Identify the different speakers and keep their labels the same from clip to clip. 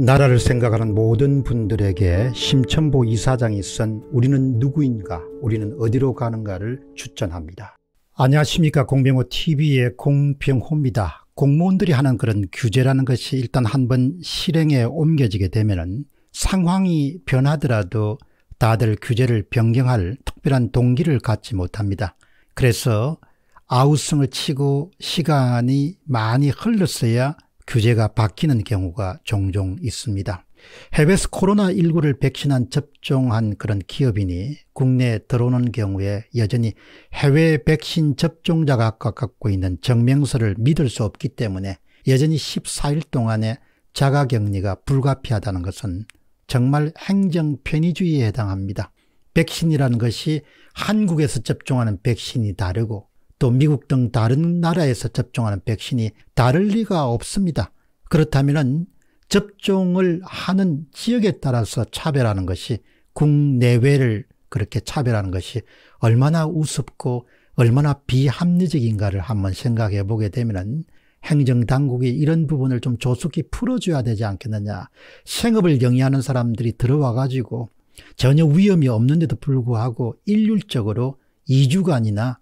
Speaker 1: 나라를 생각하는 모든 분들에게 심천보 이사장이 쓴 우리는 누구인가 우리는 어디로 가는가를 추천합니다. 안녕하십니까 공병호TV의 공병호입니다. 공무원들이 하는 그런 규제라는 것이 일단 한 번 실행에 옮겨지게 되면 은 상황이 변하더라도 다들 규제를 변경할 특별한 동기를 갖지 못합니다. 그래서 아우성을 치고 시간이 많이 흘렀어야 규제가 바뀌는 경우가 종종 있습니다. 해외에서 코로나19를 백신한 접종한 그런 기업인이 국내에 들어오는 경우에 여전히 해외 백신 접종자가 갖고 있는 증명서를 믿을 수 없기 때문에 여전히 14일 동안의 자가격리가 불가피하다는 것은 정말 행정편의주의에 해당합니다. 백신이라는 것이 한국에서 접종하는 백신이 다르고 또 미국 등 다른 나라에서 접종하는 백신이 다를 리가 없습니다. 그렇다면 접종을 하는 지역에 따라서 차별하는 것이 국내외를 그렇게 차별하는 것이 얼마나 우습고 얼마나 비합리적인가를 한번 생각해 보게 되면 행정당국이 이런 부분을 좀 조속히 풀어줘야 되지 않겠느냐. 생업을 영위하는 사람들이 들어와 가지고 전혀 위험이 없는데도 불구하고 일률적으로 2주간이나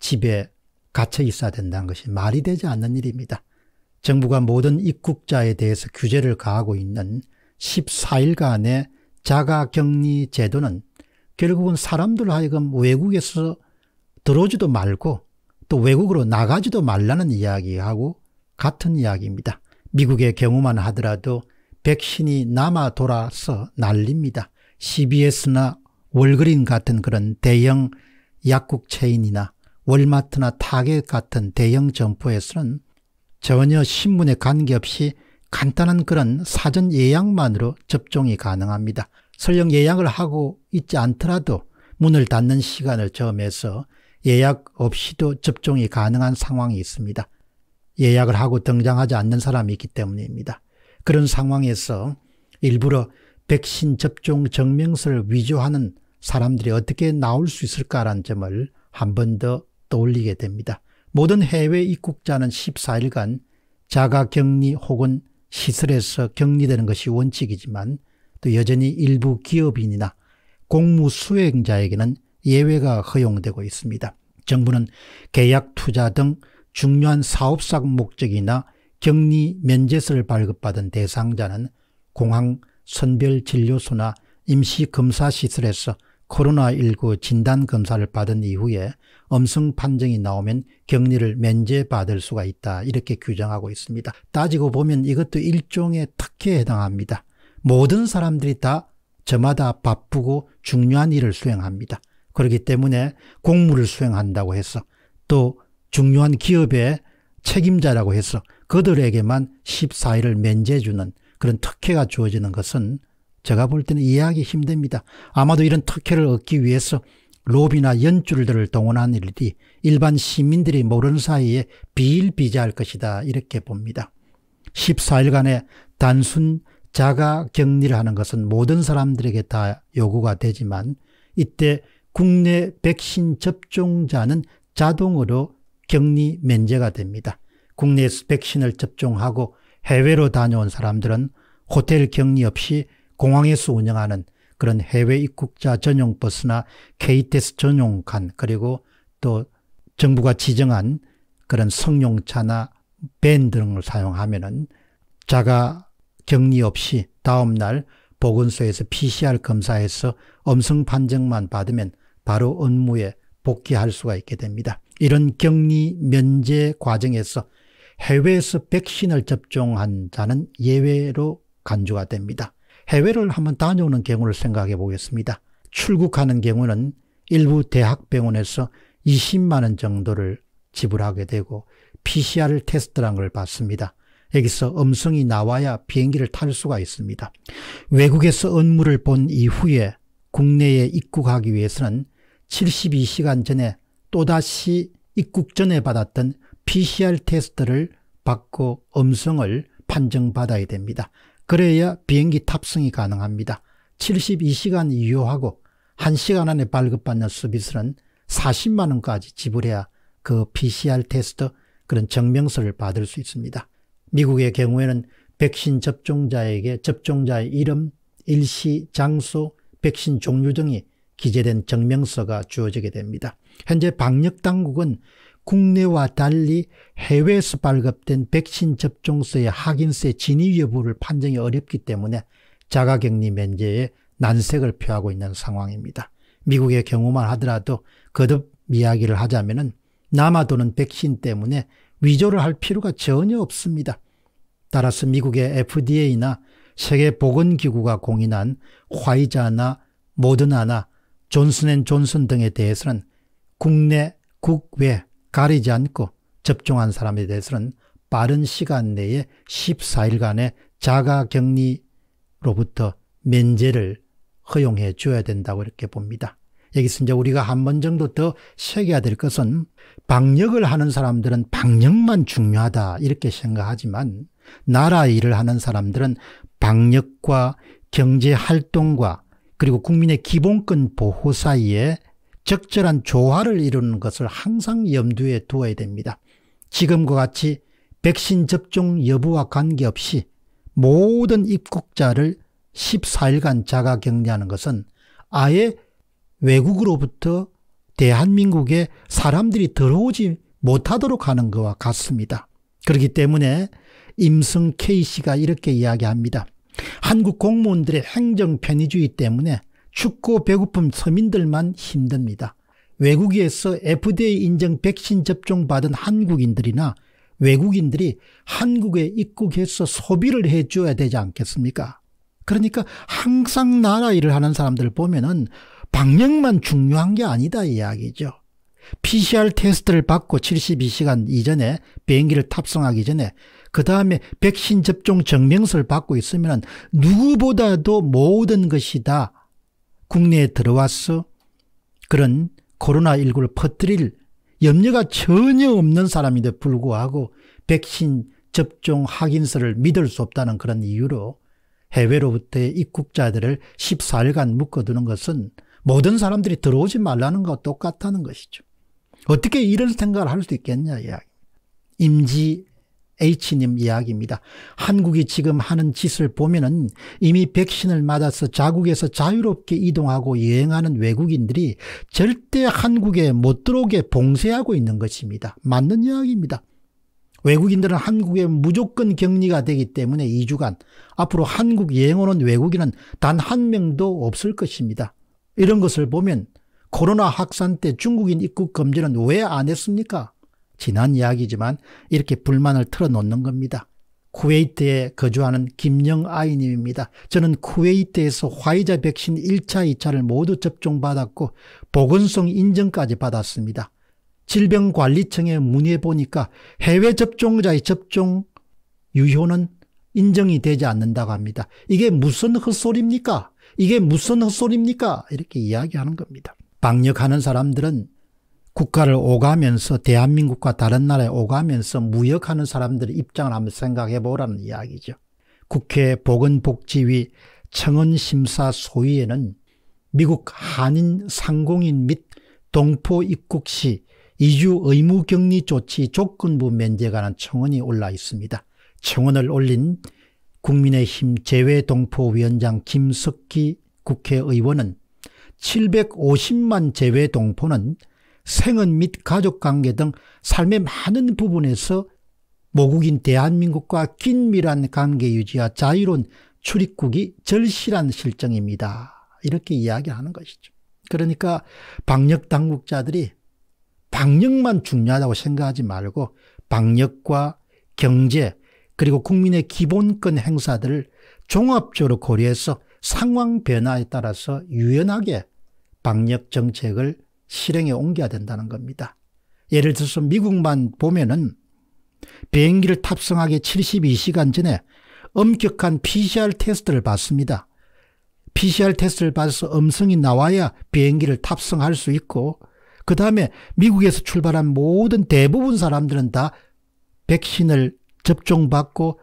Speaker 1: 집에 갇혀 있어야 된다는 것이 말이 되지 않는 일입니다. 정부가 모든 입국자에 대해서 규제를 가하고 있는 14일간의 자가 격리 제도는 결국은 사람들 하여금 외국에서 들어오지도 말고 또 외국으로 나가지도 말라는 이야기하고 같은 이야기입니다. 미국의 경우만 하더라도 백신이 남아 돌아서 난립니다. CBS나 월그린 같은 그런 대형 약국 체인이나 월마트나 타겟 같은 대형 점포에서는 전혀 신문에 관계없이 간단한 그런 사전 예약만으로 접종이 가능합니다. 설령 예약을 하고 있지 않더라도 문을 닫는 시간을 점해서 예약 없이도 접종이 가능한 상황이 있습니다. 예약을 하고 등장하지 않는 사람이 있기 때문입니다. 그런 상황에서 일부러 백신 접종 증명서를 위조하는 사람들이 어떻게 나올 수 있을까라는 점을 한번더 떠올리게 됩니다. 모든 해외 입국자는 14일간 자가 격리 혹은 시설에서 격리되는 것이 원칙이지만 또 여전히 일부 기업인이나 공무 수행자에게는 예외가 허용되고 있습니다. 정부는 계약 투자 등 중요한 사업상 목적이나 격리 면제서를 발급받은 대상자는 공항 선별진료소나 임시검사시설에서 코로나19 진단 검사를 받은 이후에 엄승 판정이 나오면 격리를 면제받을 수가 있다. 이렇게 규정하고 있습니다. 따지고 보면 이것도 일종의 특혜에 해당합니다. 모든 사람들이 다 저마다 바쁘고 중요한 일을 수행합니다. 그렇기 때문에 공무를 수행한다고 해서 또 중요한 기업의 책임자라고 해서 그들에게만 14일을 면제해주는 그런 특혜가 주어지는 것은 제가 볼 때는 이해하기 힘듭니다. 아마도 이런 특혜를 얻기 위해서 로비나 연줄들을 동원한 일이 일반 시민들이 모르는 사이에 비일비재할 것이다 이렇게 봅니다. 14일간의 단순 자가 격리를 하는 것은 모든 사람들에게 다 요구가 되지만 이때 국내 백신 접종자는 자동으로 격리 면제가 됩니다. 국내 에서 백신을 접종하고 해외로 다녀온 사람들은 호텔 격리 없이 공항에서 운영하는 그런 해외 입국자 전용 버스나 KTX 전용 칸 그리고 또 정부가 지정한 그런 승용차나 밴 등을 사용하면은 자가 격리 없이 다음날 보건소에서 PCR 검사에서 음성 판정만 받으면 바로 업무에 복귀할 수가 있게 됩니다. 이런 격리 면제 과정에서 해외에서 백신을 접종한 자는 예외로 간주가 됩니다. 해외를 한번 다녀오는 경우를 생각해 보겠습니다. 출국하는 경우는 일부 대학병원에서 20만 원 정도를 지불하게 되고 PCR 테스트란 걸 받습니다. 여기서 음성이 나와야 비행기를 탈 수가 있습니다. 외국에서 업무를 본 이후에 국내에 입국하기 위해서는 72시간 전에 또다시 입국 전에 받았던 PCR 테스트를 받고 음성을 판정받아야 됩니다. 그래야 비행기 탑승이 가능합니다. 72시간 유효하고 1시간 안에 발급받는 수비수는 40만 원까지 지불해야 그 PCR 테스트 그런 증명서를 받을 수 있습니다. 미국의 경우에는 백신 접종자에게 접종자의 이름, 일시, 장소, 백신 종류 등이 기재된 증명서가 주어지게 됩니다. 현재 방역당국은 국내와 달리 해외에서 발급된 백신 접종서의 확인서의 진위 여부를 판정이 어렵기 때문에 자가격리 면제에 난색을 표하고 있는 상황입니다. 미국의 경우만 하더라도 거듭 이야기를 하자면 남아도는 백신 때문에 위조를 할 필요가 전혀 없습니다. 따라서 미국의 FDA나 세계보건기구가 공인한 화이자나 모더나나 존슨앤존슨 등에 대해서는 국내, 국외 가리지 않고 접종한 사람에 대해서는 빠른 시간 내에 14일간의 자가 격리로부터 면제를 허용해 줘야 된다고 이렇게 봅니다. 여기서 이제 우리가 한 번 정도 더 새겨야 될 것은 방역을 하는 사람들은 방역만 중요하다 이렇게 생각하지만 나라 일을 하는 사람들은 방역과 경제 활동과 그리고 국민의 기본권 보호 사이에 적절한 조화를 이루는 것을 항상 염두에 두어야 됩니다. 지금과 같이 백신 접종 여부와 관계없이 모든 입국자를 14일간 자가 격리하는 것은 아예 외국으로부터 대한민국에 사람들이 들어오지 못하도록 하는 것과 같습니다. 그렇기 때문에 임승 K씨가 이렇게 이야기합니다. 한국 공무원들의 행정 편의주의 때문에 춥고 배고픈 서민들만 힘듭니다. 외국에서 FDA 인증 백신 접종 받은 한국인들이나 외국인들이 한국에 입국해서 소비를 해줘야 되지 않겠습니까? 그러니까 항상 나라 일을 하는 사람들을 보면은 방역만 중요한 게 아니다 이야기죠. PCR 테스트를 받고 72시간 이전에 비행기를 탑승하기 전에 그 다음에 백신 접종 증명서를 받고 있으면 누구보다도 모든 것이 다 국내에 들어와서 그런 코로나19를 퍼뜨릴 염려가 전혀 없는 사람인데 불구하고 백신 접종 확인서를 믿을 수 없다는 그런 이유로 해외로부터의 입국자들을 14일간 묶어두는 것은 모든 사람들이 들어오지 말라는 것과 똑같다는 것이죠. 어떻게 이런 생각을 할 수 있겠냐 이야기. 임지 H님 이야기입니다. 한국이 지금 하는 짓을 보면은 이미 백신을 맞아서 자국에서 자유롭게 이동하고 여행하는 외국인들이 절대 한국에 못 들어오게 봉쇄하고 있는 것입니다. 맞는 이야기입니다. 외국인들은 한국에 무조건 격리가 되기 때문에 2주간 앞으로 한국 여행 오는 외국인은 단 한 명도 없을 것입니다. 이런 것을 보면 코로나 확산 때 중국인 입국 금지는 왜 안 했습니까? 지난 이야기지만 이렇게 불만을 틀어놓는 겁니다. 쿠웨이트에 거주하는 김영아이님입니다. 저는 쿠웨이트에서 화이자 백신 1차, 2차를 모두 접종받았고 보건성 인증까지 받았습니다. 질병관리청에 문의해 보니까 해외 접종자의 접종 유효는 인정이 되지 않는다고 합니다. 이게 무슨 헛소리입니까? 이게 무슨 헛소리입니까? 이렇게 이야기하는 겁니다. 방역하는 사람들은 국가를 오가면서 대한민국과 다른 나라에 오가면서 무역하는 사람들의 입장을 한번 생각해 보라는 이야기죠. 국회 보건복지위 청원심사 소위에는 미국 한인 상공인 및 동포 입국 시 이주 의무 격리 조치 조건부 면제에 관한 청원이 올라 있습니다. 청원을 올린 국민의힘 재외동포위원장 김석기 국회의원은 750만 재외동포는 생은 및 가족관계 등 삶의 많은 부분에서 모국인 대한민국과 긴밀한 관계 유지와 자유로운 출입국이 절실한 실정입니다. 이렇게 이야기하는 것이죠. 그러니까 방역 당국자들이 방역만 중요하다고 생각하지 말고 방역과 경제 그리고 국민의 기본권 행사들을 종합적으로 고려해서 상황 변화에 따라서 유연하게 방역 정책을 실행에 옮겨야 된다는 겁니다. 예를 들어서 미국만 보면은 비행기를 탑승하기 72시간 전에 엄격한 PCR 테스트를 받습니다. PCR 테스트를 받아서 음성이 나와야 비행기를 탑승할 수 있고 그 다음에 미국에서 출발한 모든 대부분 사람들은 다 백신을 접종받고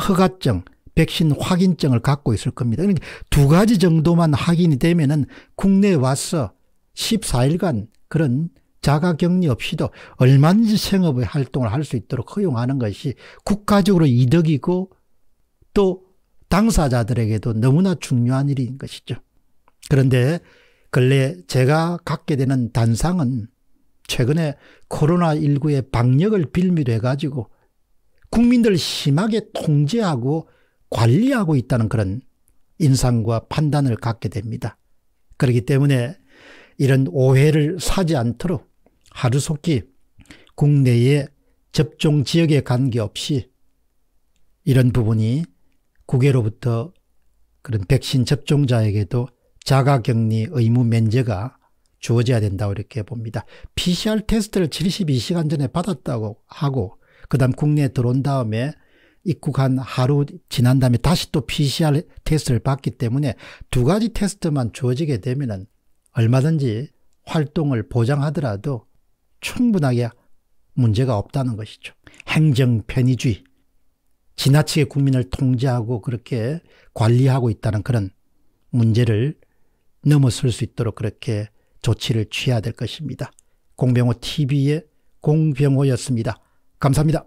Speaker 1: 허가증, 백신 확인증을 갖고 있을 겁니다. 그러니까 두 가지 정도만 확인이 되면은 국내에 와서 14일간 그런 자가 격리 없이도 얼마든지 생업의 활동을 할 수 있도록 허용하는 것이 국가적으로 이득이고 또 당사자들에게도 너무나 중요한 일인 것이죠. 그런데 근래 제가 갖게 되는 단상은 최근에 코로나19의 방역을 빌미로 해가지고 국민들 심하게 통제하고 관리하고 있다는 그런 인상과 판단을 갖게 됩니다. 그렇기 때문에 이런 오해를 사지 않도록 하루속히 국내의 접종 지역에 관계없이 이런 부분이 국외로부터 그런 백신 접종자에게도 자가격리 의무 면제가 주어져야 된다고 이렇게 봅니다. PCR 테스트를 72시간 전에 받았다고 하고 그 다음 국내에 들어온 다음에 입국한 하루 지난 다음에 다시 또 PCR 테스트를 받기 때문에 두 가지 테스트만 주어지게 되면 얼마든지 활동을 보장하더라도 충분하게 문제가 없다는 것이죠. 행정 편의주의. 지나치게 국민을 통제하고 그렇게 관리하고 있다는 그런 문제를 넘어설 수 있도록 그렇게 조치를 취해야 될 것입니다. 공병호 TV의 공병호였습니다. 감사합니다.